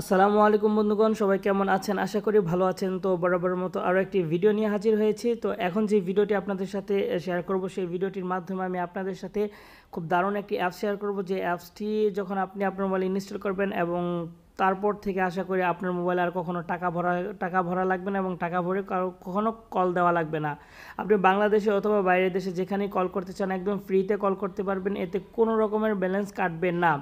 আসসালামু আলাইকুম বন্ধুগণ সবাই কেমন আছেন আশা করি ভালো আছেন তো বরাবর মতো আরও একটি ভিডিও নিয়ে হাজির হয়েছি তো এখন যে ভিডিওটি আপনাদের সাথে শেয়ার করব সেই ভিডিওটির মাধ্যমে আমি আপনাদের সাথে খুব দারুণ একটি অ্যাপ শেয়ার করব যে অ্যাপসটি যখন আপনি আপনার মোবাইলে ইনস্টল করবেন এবং তারপর থেকে আশা করি আপনার মোবাইলে আর কখনো টাকা ভরা টাকা ভরা লাগবে না এবং টাকা ভরে কখনো কল দেওয়া লাগবে না আপনি বাংলাদেশে অথবা বাইরের দেশে যেখানেই কল করতে চান একদম ফ্রিতে কল করতে পারবেন এতে কোনো রকমের ব্যালেন্স কাটবেন না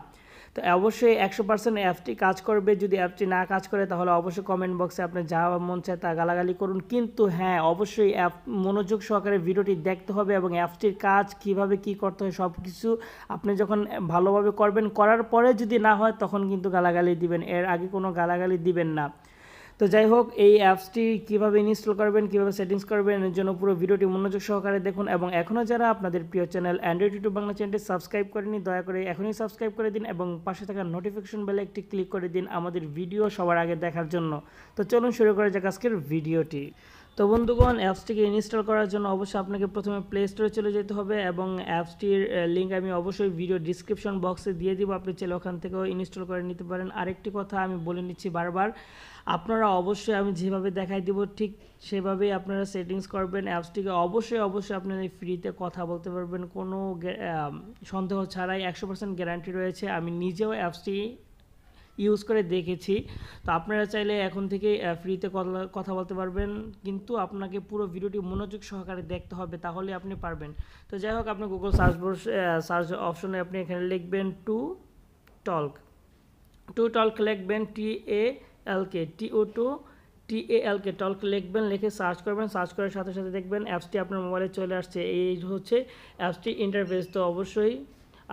তো অবশ্যই একশো পার্সেন্ট অ্যাপটি কাজ করবে যদি অ্যাপটি না কাজ করে তাহলে অবশ্যই কমেন্ট বক্সে আপনি যা মন চায় তা গালাগালি করুন কিন্তু হ্যাঁ অবশ্যই অ্যাপ মনোযোগ সহকারে ভিডিওটি দেখতে হবে এবং অ্যাপটির কাজ কিভাবে কি করতে হয় সব কিছু আপনি যখন ভালোভাবে করবেন করার পরে যদি না হয় তখন কিন্তু গালাগালি দিবেন এর আগে কোনো গালাগালি দিবেন না তো যাই হোক এই অ্যাপসটি কীভাবে ইনস্টল করবেন কীভাবে সেটিংস করবেন এর জন্য পুরো ভিডিওটি মনোযোগ সহকারে দেখুন এবং এখনও যারা আপনাদের প্রিয় চ্যানেল অ্যান্ড্রয়েড ইউটিউব বাংলা চ্যানেলটি সাবস্ক্রাইব করেনি দয়া করে এখনই সাবস্ক্রাইব করে দিন এবং পাশে থাকা নোটিফিকেশন বেলে একটি ক্লিক করে দিন আমাদের ভিডিও সবার আগে দেখার জন্য তো চলুন শুরু করা যাক আজকের ভিডিওটি তো বন্ধুগণ অ্যাপসটিকে ইনস্টল করার জন্য অবশ্যই আপনাকে প্রথমে প্লে স্টোরে চলে যেতে হবে এবং অ্যাপসটির লিঙ্ক আমি অবশ্যই ভিডিও ডিসক্রিপশন বক্সে দিয়ে দিব আপনি চাইলে ওখান থেকেও ইনস্টল করে নিতে পারেন আরেকটি কথা আমি বলে নিচ্ছি বারবার আপনারা অবশ্যই আমি যেভাবে দেখাই দিব ঠিক সেভাবেই আপনারা সেটিংস করবেন অ্যাপসটিকে অবশ্যই অবশ্যই আপনারা ফ্রিতে কথা বলতে পারবেন কোনো সন্দেহ ছাড়াই একশো পার্সেন্ট গ্যারান্টি রয়েছে আমি নিজেও অ্যাপসটি ইউজ করে দেখেছি তো আপনারা চাইলে এখন থেকে ফ্রিতে কথা বলতে পারবেন কিন্তু আপনাকে পুরো ভিডিওটি মনোযোগ সহকারে দেখতে হবে তাহলে আপনি পারবেন তো যাই হোক আপনি গুগল সার্চ সার্চ অপশনে আপনি এখানে লিখবেন টু টল্ক টু টল্ক লিখবেন টি এ এল কে টি ও টু টি এ এল কে টল্ক লিখবেন লিখে সার্চ করবেন সার্চ করার সাথে সাথে দেখবেন অ্যাপসটি আপনার মোবাইলে চলে আসছে এই হচ্ছে অ্যাপসটি ইন্টারফেস তো অবশ্যই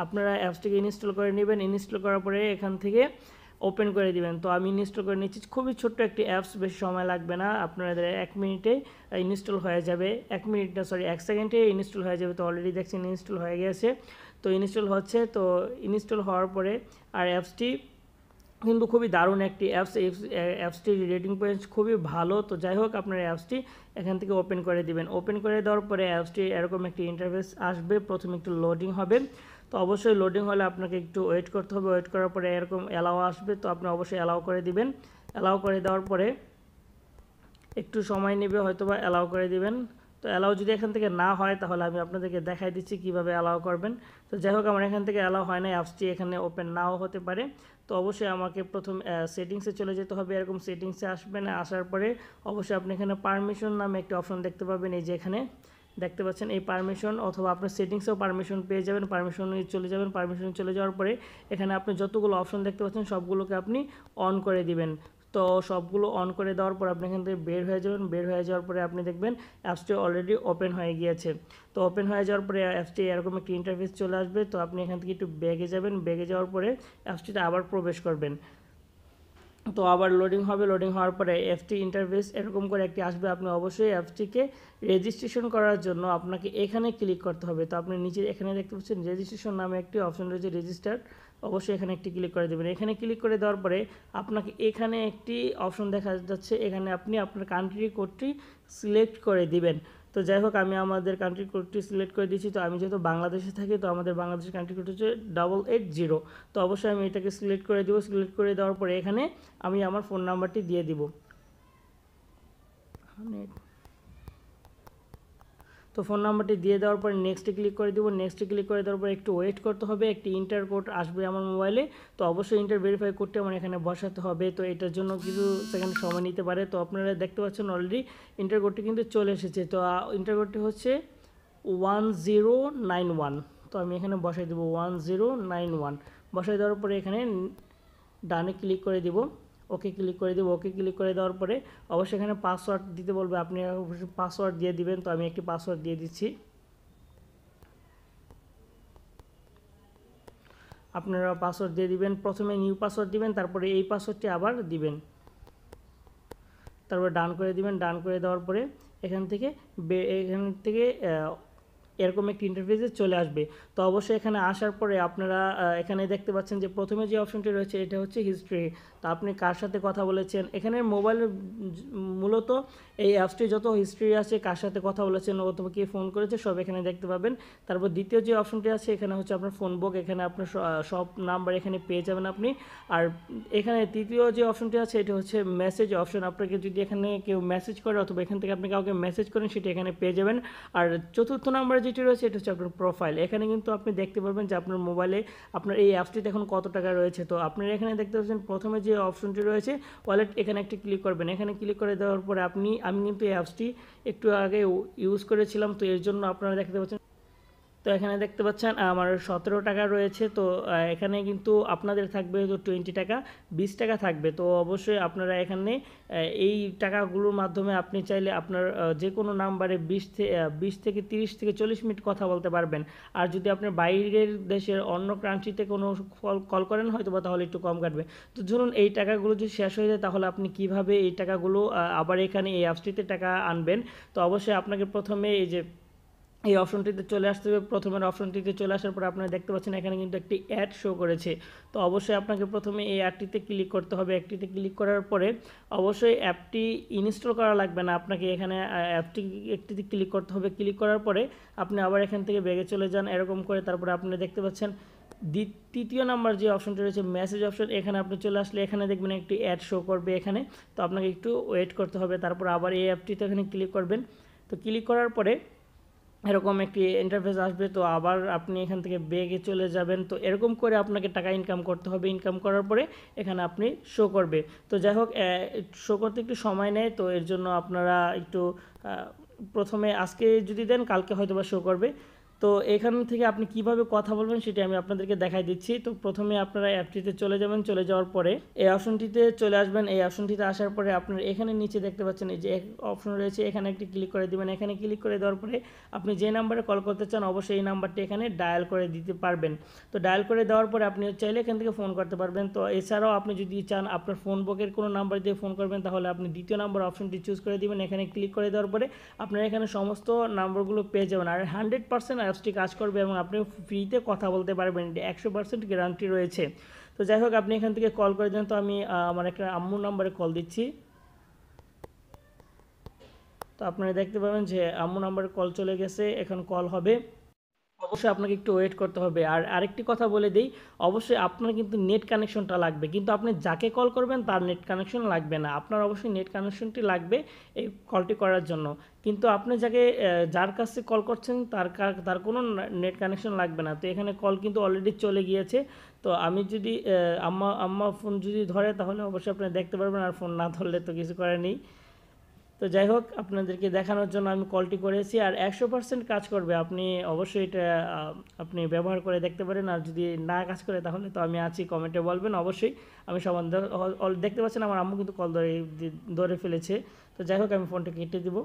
আপনারা অ্যাপসটিকে ইনস্টল করে নেবেন ইনস্টল করার পরে এখান থেকে ওপেন করে দিবেন তো আমি ইনস্টল করে নিচ্ছি খুবই ছোট্ট একটি অ্যাপস বেশি সময় লাগবে না আপনাদের এক মিনিটে ইনস্টল হয়ে যাবে এক মিনিট না সরি এক সেকেন্ডে ইনস্টল হয়ে যাবে তো অলরেডি দেখছেন ইনস্টল হয়ে গেছে তো ইনস্টল হচ্ছে তো ইনস্টল হওয়ার পরে আর অ্যাপসটি কিন্তু খুবই দারুণ একটি অ্যাপস অ্যাপসটির রেটিং পয়েন্ট খুবই ভালো তো যাই হোক আপনার অ্যাপসটি এখান থেকে ওপেন করে দিবেন ওপেন করে দেওয়ার পরে অ্যাপসটি এরকম একটি ইন্টারফেস আসবে প্রথমে একটু লোডিং হবে তো অবশ্যই লোডিং হলে আপনাকে একটু ওয়েট করতে হবে ওয়েট করার পরে এরকম অ্যালাও আসবে তো আপনি অবশ্যই অ্যালাও করে দিবেন অ্যালাও করে দেওয়ার পরে একটু সময় নেবে হয়তো বা অ্যালাও করে দিবেন তো অ্যালাউ যদি এখান থেকে না হয় তাহলে আমি আপনাদেরকে দেখাই দিচ্ছি কিভাবে অ্যালাউ করবেন তো যাই হোক আমার এখান থেকে অ্যালাউ হয় না অ্যাপসটি এখানে ওপেন নাও হতে পারে তো অবশ্যই আমাকে প্রথম সেটিংসে চলে যেতে হবে এরকম সেটিংসে আসবেন আসার পরে অবশ্যই আপনি এখানে পারমিশন নামে একটি অপশন দেখতে পাবেন এই যে এখানে দেখতে পাচ্ছেন এই পারমিশন অথবা আপনার সেটিংসেও পারমিশন পেয়ে যাবেন পারমিশন চলে যাবেন পারমিশন চলে যাওয়ার পরে এখানে আপনি যতগুলো অপশন দেখতে পাচ্ছেন সবগুলোকে আপনি অন করে দিবেন তো সবগুলো অন করে দেওয়ার পর আপনি এখান থেকে বের হয়ে যাবেন বের হয়ে যাওয়ার পরে আপনি দেখবেন অ্যাপসটি অলরেডি ওপেন হয়ে গিয়েছে তো ওপেন হয়ে যাওয়ার পরে অ্যাপসটি এরকম একটি ইন্টারফেস চলে আসবে তো আপনি এখান থেকে একটু ব্যাগে যাবেন ব্যাগে যাওয়ার পরে অ্যাপসটিতে আবার প্রবেশ করবেন তো আবার লোডিং হবে লোডিং হওয়ার পরে এফটি ইন্টারভেস এরকম করে একটি আসবে আপনি অবশ্যই এফটিকে রেজিস্ট্রেশন করার জন্য আপনাকে এখানে ক্লিক করতে হবে তো আপনি নিচে এখানে দেখতে পাচ্ছেন রেজিস্ট্রেশন নামে একটি অপশন রয়েছে রেজিস্টার অবশ্যই এখানে একটি ক্লিক করে দেবেন এখানে ক্লিক করে দেওয়ার পরে আপনাকে এখানে একটি অপশন দেখা যাচ্ছে এখানে আপনি আপনার কান্ট্রি কোডটি সিলেক্ট করে দিবেন তো যাই হোক আমি আমাদের কান্ট্রি কোডটি সিলেক্ট করে দিয়েছি তো আমি যেহেতু বাংলাদেশে থাকি তো আমাদের বাংলাদেশের কান্ট্রি কোড হচ্ছে ডাবল এইট জিরো তো অবশ্যই আমি এটাকে সিলেক্ট করে দেবো সিলেক্ট করে দেওয়ার পরে এখানে আমি আমার ফোন নাম্বারটি দিয়ে দিব তো ফোন নাম্বারটি দিয়ে দেওয়ার পরে নেক্সটে ক্লিক করে দেবো নেক্সটে ক্লিক করে দেওয়ার পরে একটু ওয়েট করতে হবে একটি ইন্টার কোড আসবে আমার মোবাইলে তো অবশ্যই ইন্টার ভেরিফাই করতে আমার এখানে বসাতে হবে তো এটার জন্য কিছু সেখানে সময় নিতে পারে তো আপনারা দেখতে পাচ্ছেন অলরেডি ইন্টার কোডটি কিন্তু চলে এসেছে তো ইন্টার কোডটি হচ্ছে ওয়ান জিরো নাইন ওয়ান তো আমি এখানে বসাই দেবো ওয়ান জিরো নাইন ওয়ান বসাই দেওয়ার পরে এখানে ডানে ক্লিক করে দেবো ওকে ক্লিক করে দেবো ওকে ক্লিক করে দেওয়ার পরে অবশ্যই এখানে পাসওয়ার্ড দিতে বলবে আপনি পাসওয়ার্ড দিয়ে দিবেন তো আমি একটি পাসওয়ার্ড দিয়ে দিচ্ছি আপনারা পাসওয়ার্ড দিয়ে দিবেন প্রথমে নিউ পাসওয়ার্ড দিবেন তারপরে এই পাসওয়ার্ডটি আবার দিবেন তারপরে ডান করে দিবেন ডান করে দেওয়ার পরে এখান থেকে এখান থেকে এরকম একটি ইন্টারফেসে চলে আসবে তো অবশ্যই এখানে আসার পরে আপনারা এখানে দেখতে পাচ্ছেন যে প্রথমে যে অপশনটি রয়েছে এটা হচ্ছে হিস্ট্রি তো আপনি কার সাথে কথা বলেছেন এখানে মোবাইল মূলত এই অ্যাপসটি যত হিস্ট্রি আছে কার সাথে কথা বলেছেন অথবা কে ফোন করেছে সব এখানে দেখতে পাবেন তারপর দ্বিতীয় যে অপশনটি আছে এখানে হচ্ছে আপনার ফোন বুক এখানে আপনার সব নাম্বার এখানে পেয়ে যাবেন আপনি আর এখানে তৃতীয় যে অপশনটি আছে এটা হচ্ছে মেসেজ অপশন আপনাকে যদি এখানে কেউ মেসেজ করে অথবা এখান থেকে আপনি কাউকে মেসেজ করেন সেটা এখানে পেয়ে যাবেন আর চতুর্থ নাম্বারে যেটি রয়েছে এটা হচ্ছে আপনার প্রোফাইল এখানে কিন্তু আপনি দেখতে পারবেন যে আপনার মোবাইলে আপনার এই অ্যাপসটিতে এখন কত টাকা রয়েছে তো আপনারা এখানে দেখতে পাচ্ছেন প্রথমে যে অপশনটি রয়েছে ওয়ালেট এখানে একটি ক্লিক করবেন এখানে ক্লিক করে দেওয়ার পরে আপনি আমি কিন্তু এই অ্যাপসটি একটু আগে ইউজ করেছিলাম তো এর জন্য আপনারা দেখতে পাচ্ছেন তো এখানে দেখতে পাচ্ছেন আমার সতেরো টাকা রয়েছে তো এখানে কিন্তু আপনাদের থাকবে তো টোয়েন্টি টাকা বিশ টাকা থাকবে তো অবশ্যই আপনারা এখানে এই টাকাগুলোর মাধ্যমে আপনি চাইলে আপনার যে কোনো নাম্বারে বিশ থেকে বিশ থেকে তিরিশ থেকে চল্লিশ মিনিট কথা বলতে পারবেন আর যদি আপনার বাইরের দেশের অন্য কান্ট্রিতে কোনো কল কল করেন হয়তো বা তাহলে একটু কম কাটবে তো ধরুন এই টাকাগুলো যদি শেষ হয়ে যায় তাহলে আপনি কিভাবে এই টাকাগুলো আবার এখানে এই অ্যাপসটিতে টাকা আনবেন তো অবশ্যই আপনাকে প্রথমে এই যে এই অপশনটিতে চলে আসতে হবে প্রথমের অপশনটিতে চলে আসার পর আপনারা দেখতে পাচ্ছেন এখানে কিন্তু একটি অ্যাড শো করেছে তো অবশ্যই আপনাকে প্রথমে এই অ্যাপটিতে ক্লিক করতে হবে অ্যাপটিতে ক্লিক করার পরে অবশ্যই অ্যাপটি ইনস্টল করা লাগবে না আপনাকে এখানে অ্যাপটি একটিতে ক্লিক করতে হবে ক্লিক করার পরে আপনি আবার এখান থেকে বেগে চলে যান এরকম করে তারপরে আপনি দেখতে পাচ্ছেন তৃতীয় নাম্বার যে অপশনটি রয়েছে মেসেজ অপশন এখানে আপনি চলে আসলে এখানে দেখবেন একটি অ্যাড শো করবে এখানে তো আপনাকে একটু ওয়েট করতে হবে তারপর আবার এই অ্যাপটিতে এখানে ক্লিক করবেন তো ক্লিক করার পরে এরকম একটি ইন্টারফেস আসবে তো আবার আপনি এখান থেকে বেগে চলে যাবেন তো এরকম করে আপনাকে টাকা ইনকাম করতে হবে ইনকাম করার পরে এখানে আপনি শো করবে তো যাই হোক শো করতে একটু সময় নেয় তো এর জন্য আপনারা একটু প্রথমে আজকে যদি দেন কালকে হয়তো বা শো করবে তো এখান থেকে আপনি কিভাবে কথা বলবেন সেটি আমি আপনাদেরকে দেখাই দিচ্ছি তো প্রথমে আপনারা অ্যাপটিতে চলে যাবেন চলে যাওয়ার পরে এই অপশনটিতে চলে আসবেন এই অপশনটিতে আসার পরে আপনার এখানে নিচে দেখতে পাচ্ছেন এই যে অপশন রয়েছে এখানে একটি ক্লিক করে দিবেন এখানে ক্লিক করে দেওয়ার পরে আপনি যে নাম্বারে কল করতে চান অবশ্যই এই নাম্বারটি এখানে ডায়াল করে দিতে পারবেন তো ডায়াল করে দেওয়ার পরে আপনি চাইলে এখান থেকে ফোন করতে পারবেন তো এছাড়াও আপনি যদি চান আপনার ফোন বুকের কোনো নাম্বার দিয়ে ফোন করবেন তাহলে আপনি দ্বিতীয় নাম্বার অপশনটি চুজ করে দিবেন এখানে ক্লিক করে দেওয়ার পরে আপনার এখানে সমস্ত নাম্বারগুলো পেয়ে যাবেন আর হান্ড্রেড পার্সেন্ট কাজটি কাজ করবে এবং আপনি ফ্রিতে কথা বলতে পারবেন একশো পার্সেন্ট গ্যারান্টি রয়েছে তো যাই হোক আপনি এখান থেকে কল করে দেন তো আমি আমার একটা আম্মুর নাম্বারে কল দিচ্ছি তো আপনারা দেখতে পাবেন যে আম্মু নাম্বারে কল চলে গেছে এখন কল হবে অবশ্যই আপনাকে একটু ওয়েট করতে হবে আর আরেকটি কথা বলে দিই অবশ্যই আপনার কিন্তু নেট কানেকশনটা লাগবে কিন্তু আপনি যাকে কল করবেন তার নেট কানেকশন লাগবে না আপনার অবশ্যই নেট কানেকশনটি লাগবে এই কলটি করার জন্য কিন্তু আপনি যাকে যার কাছে কল করছেন তার তার কোনো নেট কানেকশন লাগবে না তো এখানে কল কিন্তু অলরেডি চলে গিয়েছে তো আমি যদি আম্মা আম্মা ফোন যদি ধরে তাহলে অবশ্যই আপনি দেখতে পারবেন আর ফোন না ধরলে তো কিছু করার নেই তো যাই হোক আপনাদেরকে দেখানোর জন্য আমি কলটি করেছি আর একশো পার্সেন্ট কাজ করবে আপনি অবশ্যই এটা আপনি ব্যবহার করে দেখতে পারেন আর যদি না কাজ করে তাহলে তো আমি আছি কমেন্টে বলবেন অবশ্যই আমি সমান দেখতে পাচ্ছেন আমার আম্মু কিন্তু কল ধরে ধরে ফেলেছে তো যাই হোক আমি ফোনটা কেটে দেবো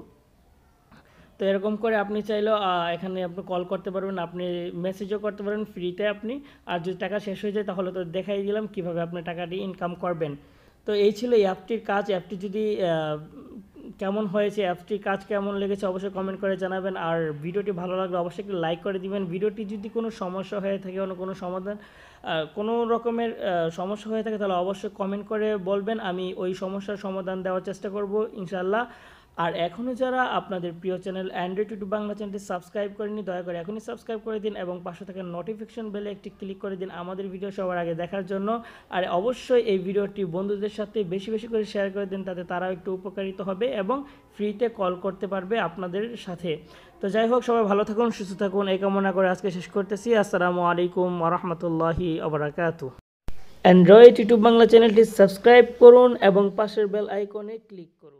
তো এরকম করে আপনি চাইলেও এখানে আপনি কল করতে পারবেন আপনি মেসেজও করতে পারবেন ফ্রিতে আপনি আর যদি টাকা শেষ হয়ে যায় তাহলে তো দেখাই দিলাম কিভাবে আপনি টাকাটি ইনকাম করবেন তো এই ছিল এই অ্যাপটির কাজ অ্যাপটি যদি কেমন হয়েছে অ্যাপটি কাজ কেমন লেগেছে অবশ্যই কমেন্ট করে জানাবেন আর ভিডিওটি ভালো লাগলে অবশ্যই একটি লাইক করে দিবেন ভিডিওটি যদি কোনো সমস্যা হয়ে থাকে অন্য কোনো সমাধান কোনো রকমের সমস্যা হয়ে থাকে তাহলে অবশ্যই কমেন্ট করে বলবেন আমি ওই সমস্যার সমাধান দেওয়ার চেষ্টা করব ইনশাল্লাহ আর এখনও যারা আপনাদের প্রিয় চ্যানেল অ্যান্ড্রয়েড টু বাংলা চ্যানেলটি সাবস্ক্রাইব করেনি দয়া করে এখনই সাবস্ক্রাইব করে দিন এবং পাশে থাকা নোটিফিকেশন বেলে একটি ক্লিক করে দিন আমাদের ভিডিও সবার আগে দেখার জন্য আর অবশ্যই এই ভিডিওটি বন্ধুদের সাথে বেশি বেশি করে শেয়ার করে দিন তাতে তারাও একটু উপকারিত হবে এবং ফ্রিতে কল করতে পারবে আপনাদের সাথে তো যাই হোক সবাই ভালো থাকুন সুস্থ থাকুন এই কামনা করে আজকে শেষ করতেছি আসসালামু আলাইকুম আরহামতুল্লাহি আবরাকাত অ্যান্ড্রয়েড ইউটিউব বাংলা চ্যানেলটি সাবস্ক্রাইব করুন এবং পাশের বেল আইকনে ক্লিক করুন